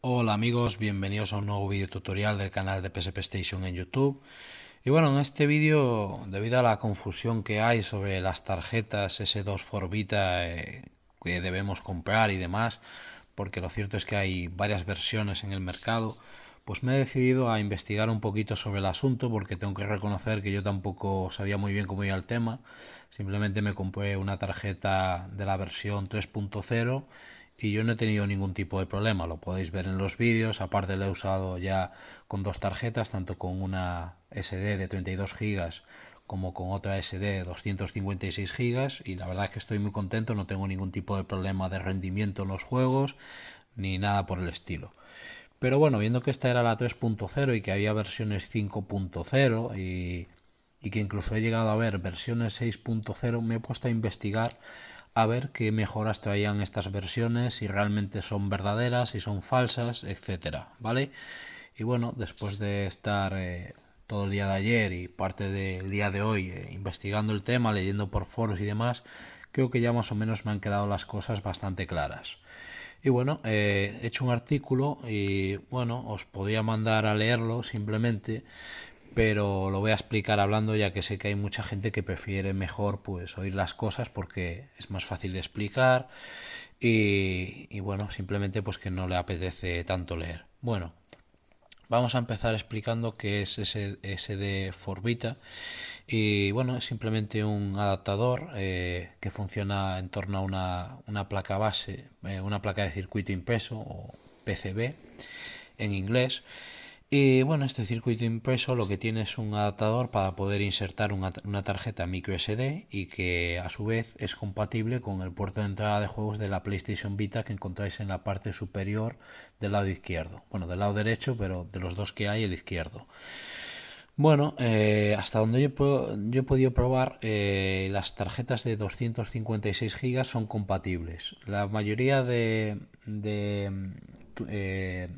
Hola amigos, bienvenidos a un nuevo video tutorial del canal de PSP Station en YouTube. Y bueno, en este vídeo, debido a la confusión que hay sobre las tarjetas S2 Forbita eh, que debemos comprar y demás, porque lo cierto es que hay varias versiones en el mercado, pues me he decidido a investigar un poquito sobre el asunto porque tengo que reconocer que yo tampoco sabía muy bien cómo iba el tema. Simplemente me compré una tarjeta de la versión 3.0 y yo no he tenido ningún tipo de problema. Lo podéis ver en los vídeos. Aparte lo he usado ya con dos tarjetas, tanto con una SD de 32 GB como con otra SD de 256 GB y la verdad es que estoy muy contento, no tengo ningún tipo de problema de rendimiento en los juegos ni nada por el estilo. Pero bueno, viendo que esta era la 3.0 y que había versiones 5.0 y, y, que incluso he llegado a ver versiones 6.0, me he puesto a investigar a ver qué mejoras traían estas versiones, si realmente son verdaderas, si son falsas, etcétera, ¿vale? Y bueno, después de estar eh, todo el día de ayer y parte del día de hoy eh, investigando el tema, leyendo por foros y demás, creo que ya más o menos me han quedado las cosas bastante claras. Y bueno, eh, he hecho un artículo y bueno, os podía mandar a leerlo simplemente, pero lo voy a explicar hablando ya que sé que hay mucha gente que prefiere mejor pues oír las cosas porque es más fácil de explicar y, bueno, simplemente pues que no le apetece tanto leer. Bueno, vamos a empezar explicando qué es ese SD Forbita y bueno, es simplemente un adaptador eh, que funciona en torno a una, placa base, eh, una placa de circuito impreso o PCB en inglés. Y bueno, este circuito impreso lo que tiene es un adaptador para poder insertar una, una tarjeta microSD y que a su vez es compatible con el puerto de entrada de juegos de la PlayStation Vita que encontráis en la parte superior del lado izquierdo. Bueno, del lado derecho, pero de los dos que hay, el izquierdo. Bueno, eh, hasta donde yo, puedo, yo, he podido probar, eh, las tarjetas de 256 GB son compatibles. La mayoría de, de eh,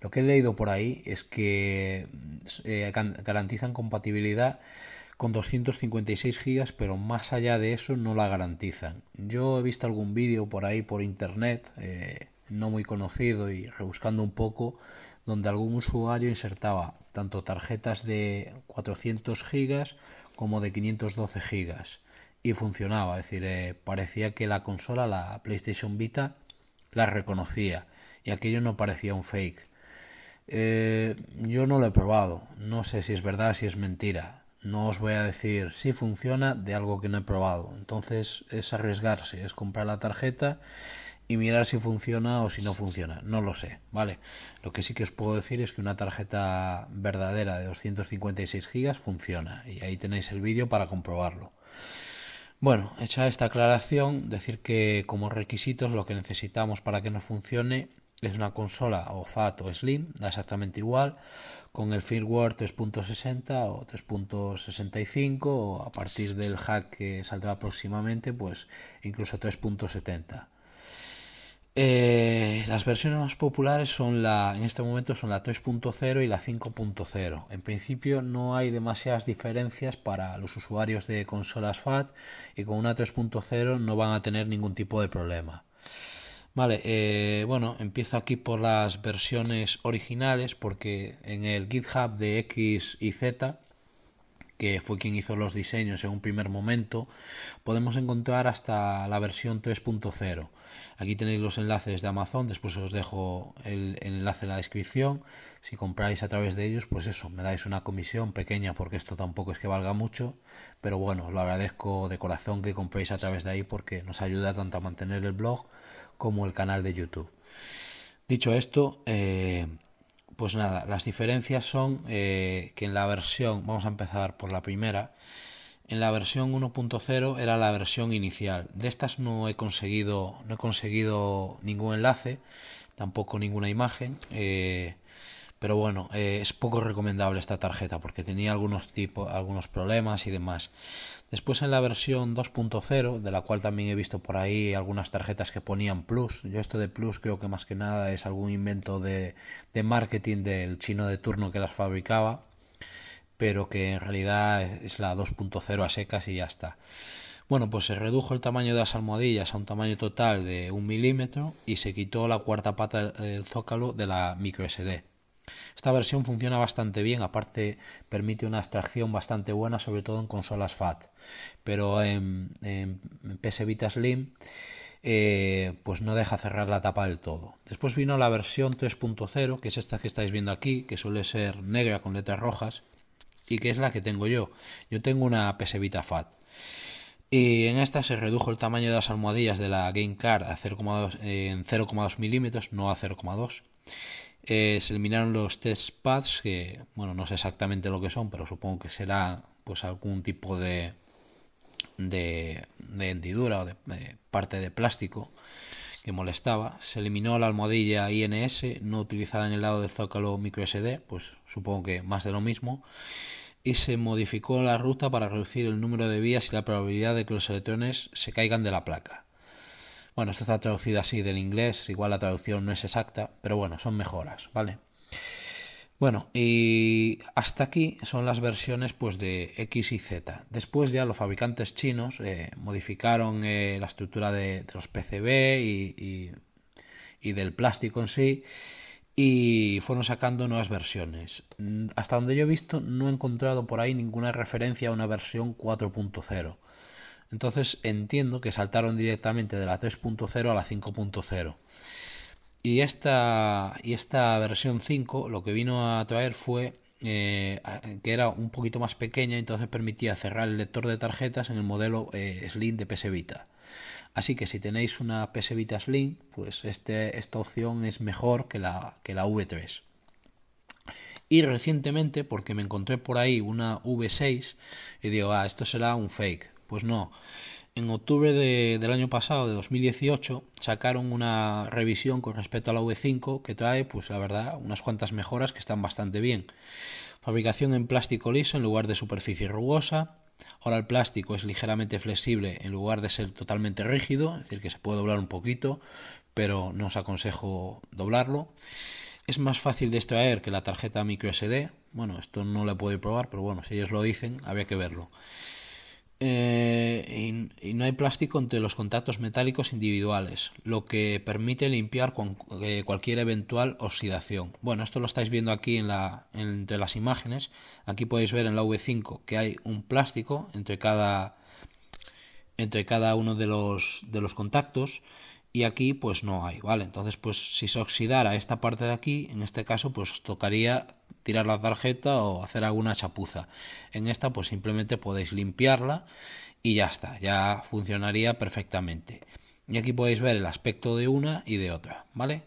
lo que he leído por ahí es que garantizan compatibilidad con 256 GB, pero más allá de eso no la garantizan. Yo he visto algún vídeo por ahí por internet no muy conocido y rebuscando un poco, donde algún usuario insertaba tanto tarjetas de 400 gigas como de 512 gigas y funcionaba, es decir, eh, parecía que la consola, la PlayStation Vita, la reconocía y aquello no parecía un fake. Eh, yo no lo he probado, no sé si es verdad, si es mentira. No os voy a decir si funciona de algo que no he probado. Entonces es arriesgarse, es comprar la tarjeta y mirar si funciona o si no funciona. No lo sé, ¿vale? Lo que sí que os puedo decir es que una tarjeta verdadera de 256 gigas funciona y ahí tenéis el vídeo para comprobarlo. Bueno, hecha esta aclaración, decir que como requisitos lo que necesitamos para que nos funcione es una consola o FAT o Slim, da exactamente igual, con el firmware 3.60 o 3.65 o a partir del hack que saldrá próximamente, pues incluso 3.70. Eh, las versiones más populares son la, en este momento son la 3.0 y la 5.0. En principio no hay demasiadas diferencias para los usuarios de consolas FAT y con una 3.0 no van a tener ningún tipo de problema. Vale, eh, bueno, empiezo aquí por las versiones originales porque en el GitHub de X y Z que fue quien hizo los diseños en un primer momento, podemos encontrar hasta la versión 3.0. Aquí tenéis los enlaces de Amazon, después os dejo el, enlace en la descripción. Si compráis a través de ellos, pues eso, me dais una comisión pequeña porque esto tampoco es que valga mucho, pero bueno, os lo agradezco de corazón que compréis a través de ahí porque nos ayuda tanto a mantener el blog como el canal de YouTube. Dicho esto, eh, pues nada, las diferencias son eh, que en la versión, vamos a empezar por la primera, en la versión 1.0 era la versión inicial. De estas no he conseguido, no he conseguido ningún enlace, tampoco ninguna imagen. Eh, pero bueno, eh, es poco recomendable esta tarjeta porque tenía algunos, algunos problemas y demás. Después en la versión 2.0, de la cual también he visto por ahí algunas tarjetas que ponían plus. Yo esto de plus creo que más que nada es algún invento de, de marketing del chino de turno que las fabricaba, pero que en realidad es la 2.0 a secas y ya está. Bueno, pues se redujo el tamaño de las almohadillas a un tamaño total de un milímetro y se quitó la cuarta pata del zócalo de la micro SD. Esta versión funciona bastante bien, aparte permite una extracción bastante buena, sobre todo en consolas FAT. Pero en, en PS Vita Slim eh, pues no deja cerrar la tapa del todo. Después vino la versión 3.0, que es esta que estáis viendo aquí, que suele ser negra con letras rojas, y que es la que tengo yo. Yo tengo una PS Vita FAT. Y en esta se redujo el tamaño de las almohadillas de la Game Card a 0,2 en 0,2 milímetros, no a 0,2. Eh, se eliminaron los test pads, que bueno, no sé exactamente lo que son, pero supongo que será pues algún tipo de, de, de hendidura o de, parte de plástico que molestaba. Se eliminó la almohadilla INS no utilizada en el lado del zócalo microSD, pues supongo que más de lo mismo. Y se modificó la ruta para reducir el número de vías y la probabilidad de que los electrones se caigan de la placa. Bueno, esto está traducido así del inglés, igual la traducción no es exacta, pero bueno, son mejoras, ¿vale? Bueno, y hasta aquí son las versiones pues, de X y Z. Después ya los fabricantes chinos eh, modificaron eh, la estructura de, los PCB y, y, del plástico en sí y fueron sacando nuevas versiones. Hasta donde yo he visto no he encontrado por ahí ninguna referencia a una versión 4.0. Entonces entiendo que saltaron directamente de la 3.0 a la 5.0. Y esta, y esta versión 5 lo que vino a traer fue eh, que era un poquito más pequeña, entonces permitía cerrar el lector de tarjetas en el modelo eh, Slim de PS Así que si tenéis una PS Vita Slim, pues este, esta opción es mejor que la, que la V3. Y recientemente, porque me encontré por ahí una V6, y digo, ah, esto será un fake. Pues no. En octubre del año pasado, de 2018, sacaron una revisión con respecto a la V5 que trae, pues la verdad, unas cuantas mejoras que están bastante bien. Fabricación en plástico liso en lugar de superficie rugosa. Ahora el plástico es ligeramente flexible en lugar de ser totalmente rígido, es decir, que se puede doblar un poquito, pero no os aconsejo doblarlo. Es más fácil de extraer que la tarjeta microSD. Bueno, esto no la puedo probar, pero bueno, si ellos lo dicen, había que verlo. Eh, y, no hay plástico entre los contactos metálicos individuales, lo que permite limpiar con, eh, cualquier eventual oxidación. Bueno, esto lo estáis viendo aquí entre las imágenes. Aquí podéis ver en la V5 que hay un plástico entre cada, entre cada uno de los, de los contactos y aquí pues no hay, ¿vale? Entonces pues si se oxidara esta parte de aquí, en este caso pues tocaría tirar la tarjeta o hacer alguna chapuza. En esta pues simplemente podéis limpiarla y ya está, ya funcionaría perfectamente. Y aquí podéis ver el aspecto de una y de otra, ¿vale?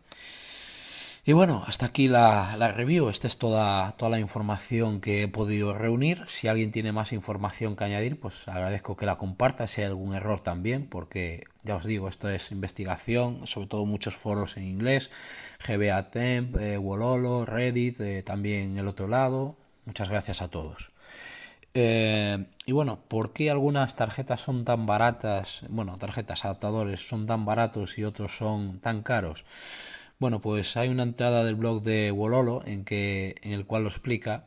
Y bueno, hasta aquí la, review. Esta es toda, toda la información que he podido reunir. Si alguien tiene más información que añadir, pues agradezco que la comparta. Si hay algún error también, porque ya os digo, esto es investigación, sobre todo muchos foros en inglés, GBA Temp, eh, Wololo, Reddit, eh, también el otro lado. Muchas gracias a todos. Eh, y bueno, ¿por qué algunas tarjetas son tan baratas? Bueno, tarjetas adaptadores son tan baratos y otros son tan caros. Bueno, pues hay una entrada del blog de Wololo en, que, en el cual lo explica.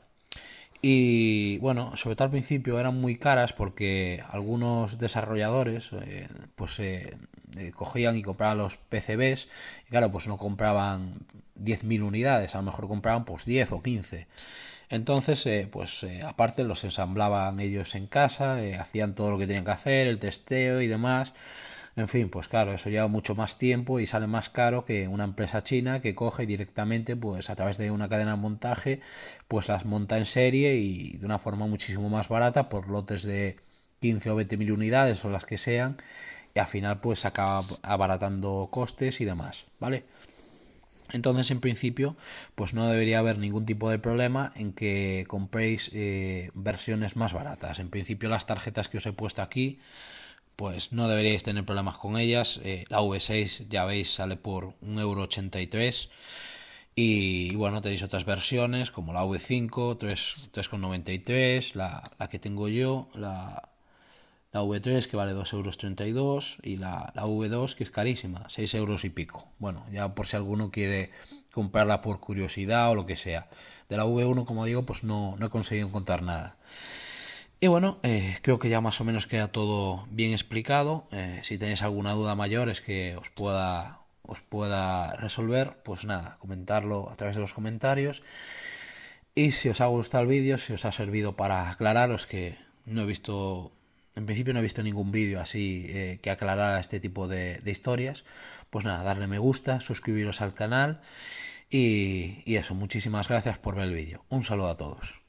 Y bueno, sobre todo al principio eran muy caras porque algunos desarrolladores eh, pues eh, eh, cogían y compraban los PCBs claro, pues no compraban 10.000 unidades, a lo mejor compraban pues 10 o 15. Entonces, pues aparte los ensamblaban ellos en casa, hacían todo lo que tenían que hacer, el testeo y demás. En fin, pues claro, eso lleva mucho más tiempo y sale más caro que una empresa china que coge directamente, pues a través de una cadena de montaje, pues las monta en serie y de una forma muchísimo más barata por lotes de 15 o 20 mil unidades o las que sean y al final pues acaba abaratando costes y demás, ¿vale? Entonces, en principio, pues no debería haber ningún tipo de problema en que compréis eh, versiones más baratas. En principio, las tarjetas que os he puesto aquí pues no deberíais tener problemas con ellas. Eh, la V6, ya veis, sale por 1,83€. Y, y bueno, tenéis otras versiones como la V5, 3,93€, la, la que tengo yo, la, la V3 que vale 2,32€. euros y la, la, V2 que es carísima, seis euros y pico. Bueno, ya por si alguno quiere comprarla por curiosidad o lo que sea. De la V1, como digo, pues no, no he conseguido encontrar nada. Y bueno, eh, creo que ya más o menos queda todo bien explicado. Eh, si tenéis alguna duda mayor es que os pueda, os pueda resolver, pues nada, comentarlo a través de los comentarios. Y si os ha gustado el vídeo, si os ha servido para aclararos que no he visto, en principio no he visto ningún vídeo así eh, que aclarara este tipo de, historias, pues nada, darle me gusta, suscribiros al canal y eso, muchísimas gracias por ver el vídeo. Un saludo a todos.